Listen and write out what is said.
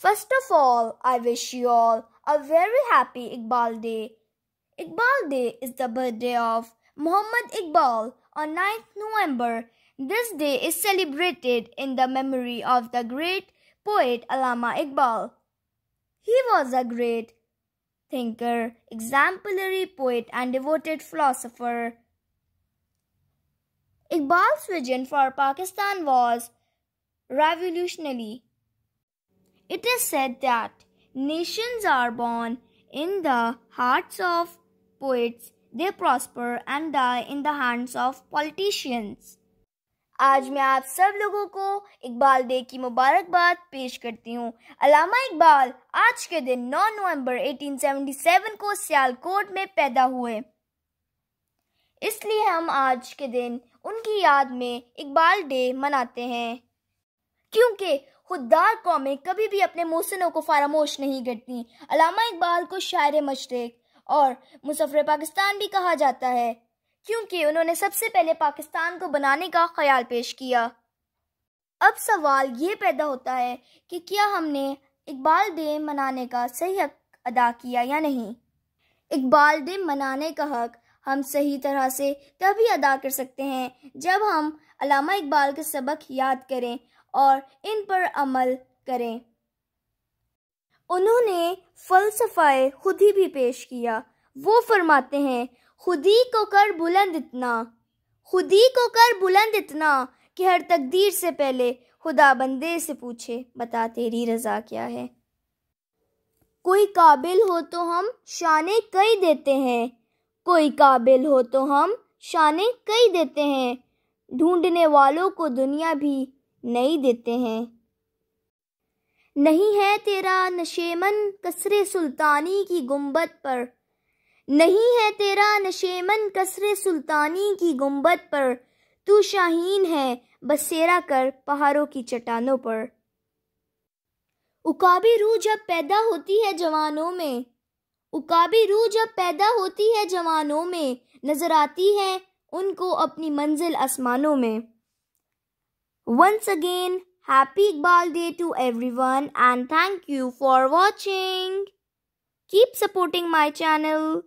First of all, I wish you all a very happy Iqbal Day. Iqbal Day is the birthday of Muhammad Iqbal on 9th November. This day is celebrated in the memory of the great poet Allama Iqbal. He was a great thinker, exemplary poet and devoted philosopher. Iqbal's vision for Pakistan was revolutionary. It is said that nations are born in the hearts of poets, they prosper and die in the hands of politicians. आज मैं आप सब लोगों को Iqbal day की मुबारकबाद पेश करती हूँ अलामा इकबाल आज के दिन 9 नवंबर 1877 को सियालकोट में पैदा हुए इसलिए हम आज के दिन उनकी याद में इकबाल डे मनाते हैं क्योंकि खुददार कौमें कभी भी अपने मोहसिनों को फरामोश नहीं करती अलामा इकबाल को शायर मशरक और मुसफ़र पाकिस्तान भी कहा जाता है क्योंकि उन्होंने सबसे पहले पाकिस्तान को बनाने का ख्याल पेश किया अब सवाल ये पैदा होता है कि क्या हमने इकबाल डे मनाने का सही हक अदा किया या नहीं इकबाल डे मनाने का हक हम सही तरह से तभी अदा कर सकते हैं जब हम अलामा इकबाल के सबक याद करें और इन पर अमल करें उन्होंने फलसफाए खुद ही भी पेश किया वो फरमाते हैं खुदी को कर बुलंद इतना खुदी को कर बुलंद इतना कि हर तकदीर से पहले खुदा बंदे से पूछे बता तेरी रज़ा क्या है कोई काबिल हो तो हम शाने कई देते हैं कोई काबिल हो तो हम शाने कई देते हैं ढूंढने वालों को दुनिया भी नहीं देते हैं नहीं है तेरा नशेमन कसरे सुल्तानी की गुंबद पर नहीं है तेरा नशेमन कसरे सुल्तानी की गुंबद पर तू शाहीन है बसेरा कर पहाड़ों की चट्टानों पर उकाबी रूह जब पैदा होती है जवानों में उकाबी रूह जब पैदा होती है जवानों में नजर आती है उनको अपनी मंजिल आसमानों में once again happy Iqbal day to everyone and thank you for watching keep supporting my channel